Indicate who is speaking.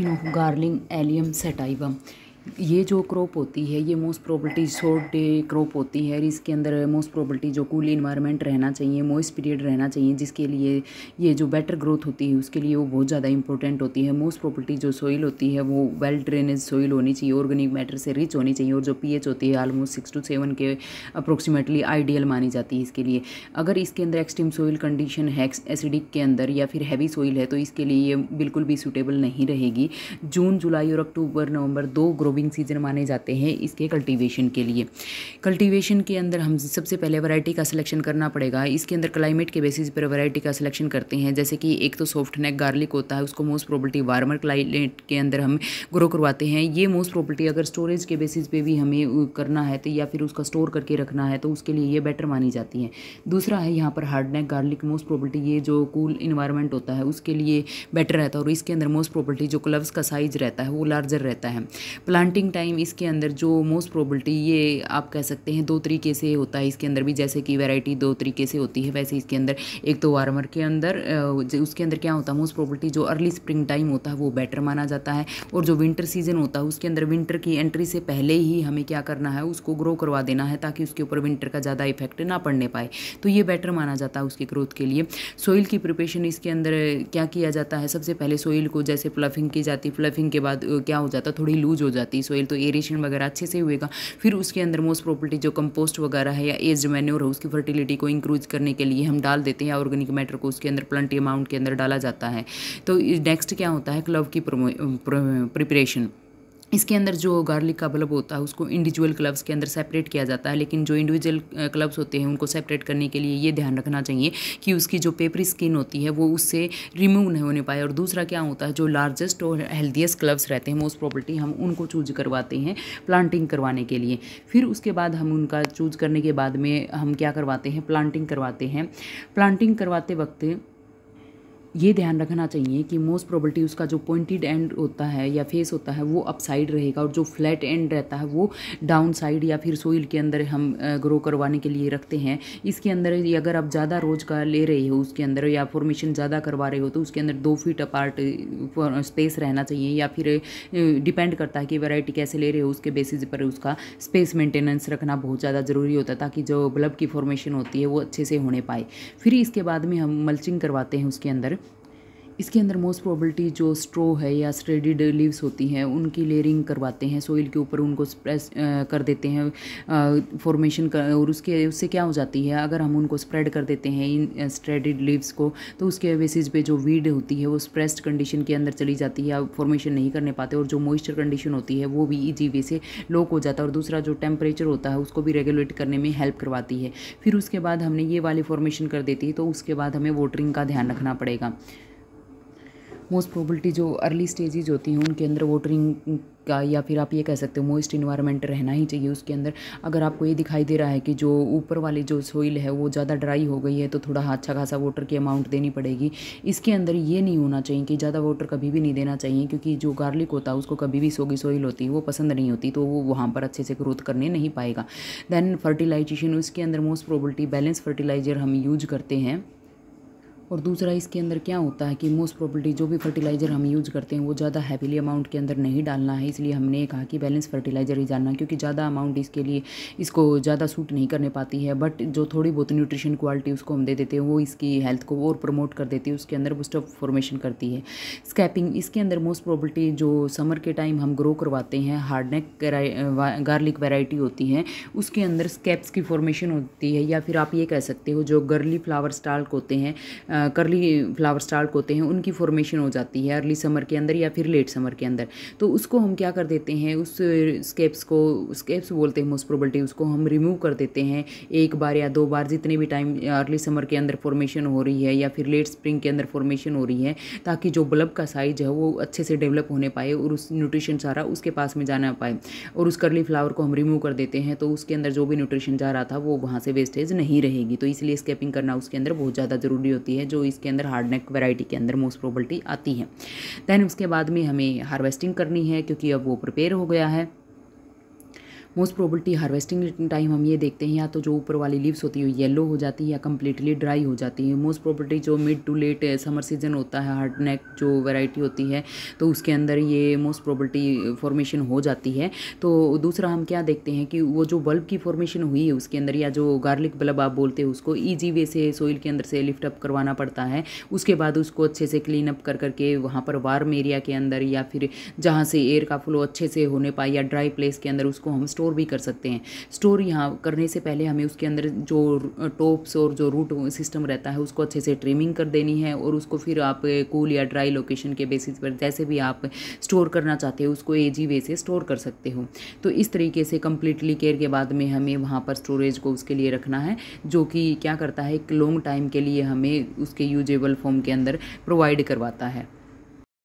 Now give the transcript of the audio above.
Speaker 1: of गार्लिंग allium sativum ये जो crop होती है ये most property short day crop होती है और इसके अंदर मोस्ट प्रॉपर्टी जो कूल इन्वायरमेंट रहना चाहिए मोइस्ट पीरियड रहना चाहिए जिसके लिए ये जो बेटर ग्रोथ होती है उसके लिए वो बहुत ज़्यादा इंपॉर्टेंट होती है मोस्ट प्रॉपर्टी जो सॉइल होती है वो वेल ड्रेनेज सॉइल होनी चाहिए ऑर्गेनिक मैटर से रिच होनी चाहिए और जो पी होती है आलमोस्ट सिक्स टू सेवन के अप्रोक्सीमेटली आइडियल मानी जाती है इसके लिए अगर इसके अंदर एक्सट्रीम सॉइल कंडीशन है एसिडिक के अंदर या फिर हैवी सॉइल है तो इसके लिए ये बिल्कुल भी सूटेबल नहीं रहेगी जून जुलाई और अक्टूबर नवंबर दो ग्रोप अब्जॉर्बिंग सीजन माने जाते हैं इसके कल्टीवेशन के लिए कल्टीवेशन के अंदर हम सबसे पहले वैरायटी का सिलेक्शन करना पड़ेगा इसके अंदर क्लाइमेट के बेसिस पर वैरायटी का सिलेक्शन करते हैं जैसे कि एक तो सॉफ्ट नेक गार्लिक होता है उसको मोस्ट प्रॉपर्टी वार्मर क्लाइमेट के अंदर हम ग्रो करवाते हैं ये मोस्ट प्रॉपर्टी अगर स्टोरेज के बेसिस पर भी हमें करना है तो या फिर उसका स्टोर करके रखना है तो उसके लिए ये बेटर मानी जाती है दूसरा है यहाँ पर hard neck garlic most property ये जो कूल इन्वायरमेंट होता है उसके लिए बेटर रहता है और इसके अंदर मोस्ट प्रॉपर्टी जो क्लव्स का साइज रहता है वो लार्जर रहता है प्लान प्लांटिंग टाइम इसके अंदर जो मोस्ट प्रोबलिटी ये आप कह सकते हैं दो तरीके से होता है इसके अंदर भी जैसे कि वैरायटी दो तरीके से होती है वैसे इसके अंदर एक तो वार्मर के अंदर उसके अंदर क्या होता है मोस्ट प्रोबलिटी जो अर्ली स्प्रिंग टाइम होता है वो बेटर माना जाता है और जो विंटर सीजन होता है उसके अंदर विंटर की एंट्री से पहले ही हमें क्या करना है उसको ग्रो करवा देना है ताकि उसके ऊपर विंटर का ज़्यादा इफेक्ट ना पड़ने पाए तो ये बेटर माना जाता है उसकी ग्रोथ के लिए सोइल की प्रिपेशन इसके अंदर क्या किया जाता है सबसे पहले सोइल को जैसे प्लफिंग की जाती है प्लफिंग के बाद क्या हो जाता है थोड़ी लूज हो जाती जाती सोइल तो एरेशन वगैरह अच्छे से हुएगा फिर उसके अंदर मोस्ट प्रॉपर्टी जो कंपोस्ट वगैरह है या एज मैन्योर है उसकी फर्टिलिटी को इंक्रीज करने के लिए हम डाल देते हैं ऑर्गेनिक मैटर को उसके अंदर प्लांट अमाउंट के अंदर डाला जाता है तो नेक्स्ट क्या होता है क्लब की प्रिपरेशन इसके अंदर जो गार्लिक का बल्ब होता है उसको इंडिविजुअल क्लब्स के अंदर सेपरेट किया जाता है लेकिन जो इंडिविजुअल क्लब्स होते हैं उनको सेपरेट करने के लिए ये ध्यान रखना चाहिए कि उसकी जो पेपरी स्किन होती है वो उससे रिमूव नहीं होने पाए और दूसरा क्या होता है जो लार्जेस्ट और हेल्दीस्ट क्लब्स रहते हैं मोस्ट प्रॉपर्टी हम उनको चूज करवाते हैं प्लांटिंग करवाने के लिए फिर उसके बाद हम उनका चूज करने के बाद में हम क्या करवाते हैं प्लांटिंग करवाते हैं प्लांटिंग करवाते वक्त ये ध्यान रखना चाहिए कि मोस्ट प्रॉबर्टी उसका जो पॉइंटेड एंड होता है या फेस होता है वो अपसाइड रहेगा और जो फ्लैट एंड रहता है वो डाउन साइड या फिर सोइल के अंदर हम ग्रो करवाने के लिए रखते हैं इसके अंदर अगर आप ज़्यादा रोज का ले रहे हो उसके अंदर या फॉर्मेशन ज़्यादा करवा रहे हो तो उसके अंदर दो फीट अपार्ट स्पेस रहना चाहिए या फिर डिपेंड करता है कि वैरायटी कैसे ले रहे हो उसके बेसिस पर उसका स्पेस मेंटेनेंस रखना बहुत ज़्यादा ज़रूरी होता है ताकि जो बल्ब की फॉर्मेशन होती है वो अच्छे से होने पाए फिर इसके बाद में हम मल्चिंग करवाते हैं उसके अंदर इसके अंदर मोस्ट प्रोबेबिलिटी जो स्ट्रो है या स्ट्रेडिड लीव्स होती हैं उनकी लेयरिंग करवाते हैं सोइल के ऊपर उनको स्प्रेस कर देते हैं फॉर्मेशन कर और उसके उससे क्या हो जाती है अगर हम उनको स्प्रेड कर देते हैं इन स्ट्रेडिड लीव्स को तो उसके बेसिस पे जो वीड होती है वो स्प्रेस्ड कंडीशन के अंदर चली जाती है फॉर्मेशन नहीं करने पाते और जो मॉइस्चर कंडीशन होती है वो भी ईजी वे से लोक हो जाता है और दूसरा जो टेम्परेचर होता है उसको भी रेगुलेट करने में हेल्प करवाती है फिर उसके बाद हमने ये वाली फॉर्मेशन कर देती है तो उसके बाद हमें वोटरिंग का ध्यान रखना पड़ेगा मोस्ट प्रोबलिटी जो अर्ली स्टेजेज होती हैं उनके अंदर वोटरिंग का या फिर आप ये कह सकते हो मोइस्ट इन्वायरमेंट रहना ही चाहिए उसके अंदर अगर आपको ये दिखाई दे रहा है कि जो ऊपर वाली जो सोइल है वो ज़्यादा ड्राई हो गई है तो थोड़ा अच्छा खासा वोटर की अमाउंट देनी पड़ेगी इसके अंदर ये नहीं होना चाहिए कि ज़्यादा वोटर कभी भी नहीं देना चाहिए क्योंकि जो गार्लिक होता है उसको कभी भी सोगी सोइल होती है वो पसंद नहीं होती तो वो वहाँ पर अच्छे से ग्रोथ करने नहीं पाएगा देन फर्टिलाइजेशन उसके अंदर मोस्ट प्रोबलिटी बैलेंस फर्टिलाइजर हम यूज करते हैं और दूसरा इसके अंदर क्या होता है कि मोस्ट प्रॉपर्टी जो भी फर्टिलाइज़र हम यूज़ करते हैं वो ज़्यादा हैवीली अमाउंट के अंदर नहीं डालना है इसलिए हमने कहा कि बैलेंस फर्टिलाइज़र ही डालना क्योंकि ज़्यादा अमाउंट इसके लिए इसको ज़्यादा सूट नहीं करने पाती है बट जो थोड़ी बहुत न्यूट्रिशन क्वालिटी उसको हम दे देते हैं वो इसकी हेल्थ को और प्रमोट कर देती है उसके अंदर बुस्टअप फॉर्मेशन करती है स्कैपिंग इसके अंदर मोस्ट प्रॉपर्टी जो समर के टाइम हम ग्रो करवाते हैं हार्डनेक गार्लिक वेराइटी होती है उसके अंदर स्कैप्स की फॉर्मेशन होती है या फिर आप ये कह सकते हो जो गर्ली फ्लावर स्टार्क होते हैं करली फ्लावर स्टार्ट होते हैं उनकी फॉर्मेशन हो जाती है अर्ली समर के अंदर या फिर लेट समर के अंदर तो उसको हम क्या कर देते हैं उस स्केप्स को स्केप्स बोलते हैं मोस्ट प्रोबल्टी उसको हम रिमूव कर देते हैं एक बार या दो बार जितने भी टाइम अर्ली समर के अंदर फॉर्मेशन हो रही है या फिर लेट स्प्रिंग के अंदर फॉर्मेशन हो रही है ताकि जो बल्ब का साइज है वो अच्छे से डेवलप होने पाए और उस न्यूट्रिशन सारा उसके पास में जाना पाए और उस करली फ्लावर को हम रिमूव कर देते हैं तो उसके अंदर जो भी न्यूट्रिशन जा रहा था वो वहाँ से वेस्टेज नहीं रहेगी तो इसलिए स्केपिंग करना उसके अंदर बहुत ज़्यादा ज़रूरी होती है जो इसके अंदर हार्ड नेक वेराइटी के अंदर मोस्ट प्रोबलिटी आती है दैन उसके बाद में हमें हार्वेस्टिंग करनी है क्योंकि अब वो प्रिपेयर हो गया है मोस्ट प्रोबलिटी हार्वेस्टिंग टाइम हम ये देखते हैं या तो जो ऊपर वाली लीव्स होती है येलो हो जाती है या कम्प्लीटली ड्राई हो जाती है मोस्ट प्रोबलिटी जो mid to late summer season होता है हार्ड नेक जो वेराइटी होती है तो उसके अंदर ये मोस्ट प्रोबलिटी फॉर्मेशन हो जाती है तो दूसरा हम क्या देखते हैं कि वो जो बल्ब की फॉर्मेशन हुई है उसके अंदर या जो गार्लिक बल्ब आप बोलते हैं उसको ईजी वे से सोइल के अंदर से लिफ्टअप करवाना पड़ता है उसके बाद उसको अच्छे से क्लीन अप कर करके वहाँ पर वार्म एरिया के अंदर या फिर जहाँ से एयर का फ्लो अच्छे से होने पाए या ड्राई प्लेस के अंदर उसको हम स्टोर स्टोर भी कर सकते हैं स्टोर यहाँ करने से पहले हमें उसके अंदर जो टॉप्स और जो रूट सिस्टम रहता है उसको अच्छे से ट्रिमिंग कर देनी है और उसको फिर आप कूल या ड्राई लोकेशन के बेसिस पर जैसे भी आप स्टोर करना चाहते हो उसको ए वे से स्टोर कर सकते हो तो इस तरीके से कम्प्लीटली केयर के बाद में हमें वहाँ पर स्टोरेज को उसके लिए रखना है जो कि क्या करता है एक लॉन्ग टाइम के लिए हमें उसके यूजेबल फॉर्म के अंदर प्रोवाइड करवाता है